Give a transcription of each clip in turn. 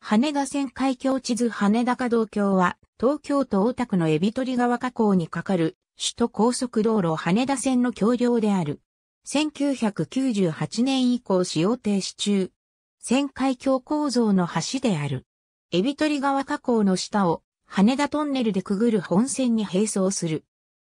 羽田線海峡地図羽田可動橋は、東京都大田区のエビ取川河口に架かる、首都高速道路羽田線の橋梁である。1998年以降使用停止中。線海峡構造の橋である。エビ取川河口の下を、羽田トンネルでくぐる本線に並走する。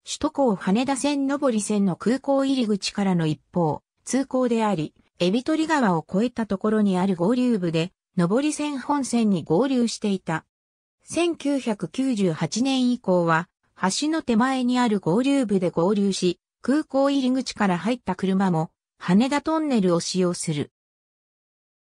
首都高羽田線上り線の空港入り口からの一方、通行であり、エビ取川を越えたところにある合流部で、上り線本線に合流していた。1998年以降は、橋の手前にある合流部で合流し、空港入り口から入った車も、羽田トンネルを使用する。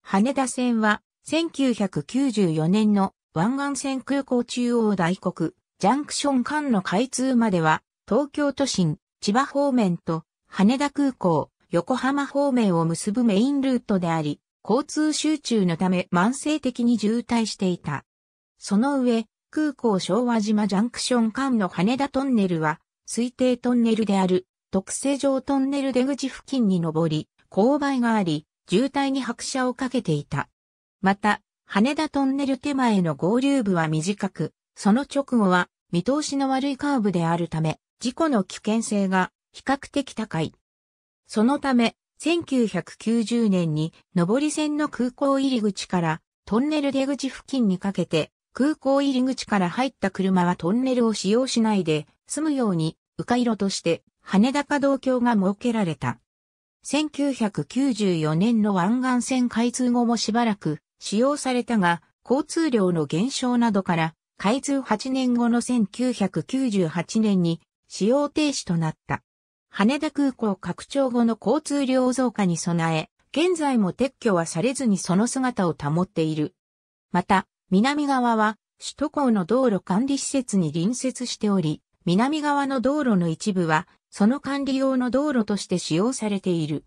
羽田線は、1994年の湾岸線空港中央大黒、ジャンクション間の開通までは、東京都心、千葉方面と、羽田空港、横浜方面を結ぶメインルートであり、交通集中のため慢性的に渋滞していた。その上、空港昭和島ジャンクション間の羽田トンネルは、推定トンネルである特性上トンネル出口付近に上り、勾配があり、渋滞に拍車をかけていた。また、羽田トンネル手前の合流部は短く、その直後は見通しの悪いカーブであるため、事故の危険性が比較的高い。そのため、1990年に上り線の空港入り口からトンネル出口付近にかけて空港入り口から入った車はトンネルを使用しないで済むように迂回路として羽田可動橋が設けられた。1994年の湾岸線開通後もしばらく使用されたが交通量の減少などから開通8年後の1998年に使用停止となった。羽田空港拡張後の交通量増加に備え、現在も撤去はされずにその姿を保っている。また、南側は首都高の道路管理施設に隣接しており、南側の道路の一部は、その管理用の道路として使用されている。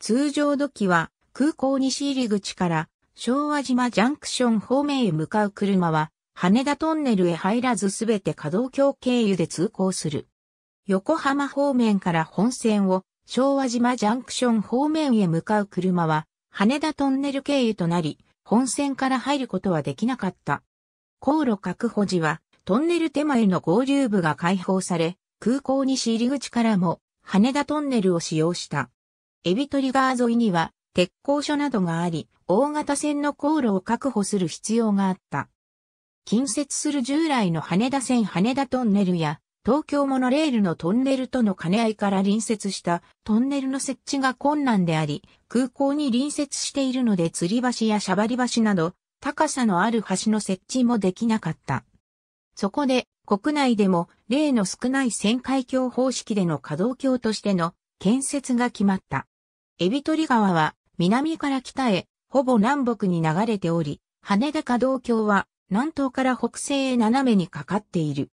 通常土器は、空港西入口から昭和島ジャンクション方面へ向かう車は、羽田トンネルへ入らずすべて稼働橋経由で通行する。横浜方面から本線を昭和島ジャンクション方面へ向かう車は羽田トンネル経由となり、本線から入ることはできなかった。航路確保時はトンネル手前の合流部が開放され、空港西入り口からも羽田トンネルを使用した。エビトリガー沿いには鉄工所などがあり、大型船の航路を確保する必要があった。近接する従来の羽田線羽田トンネルや東京モノレールのトンネルとの兼ね合いから隣接したトンネルの設置が困難であり、空港に隣接しているので吊り橋やしゃばり橋など高さのある橋の設置もできなかった。そこで国内でも例の少ない旋回橋方式での稼働橋としての建設が決まった。エビトリ川は南から北へほぼ南北に流れており、羽田稼働橋は南東から北西へ斜めにかかっている。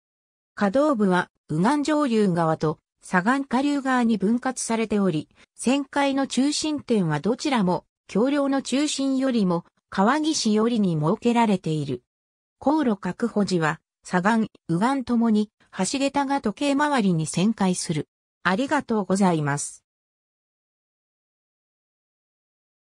下道部は右岸上流側と左岸下流側に分割されており、旋回の中心点はどちらも橋梁の中心よりも川岸よりに設けられている。航路確保時は左岸、右岸ともに橋桁が時計回りに旋回する。ありがとうございます。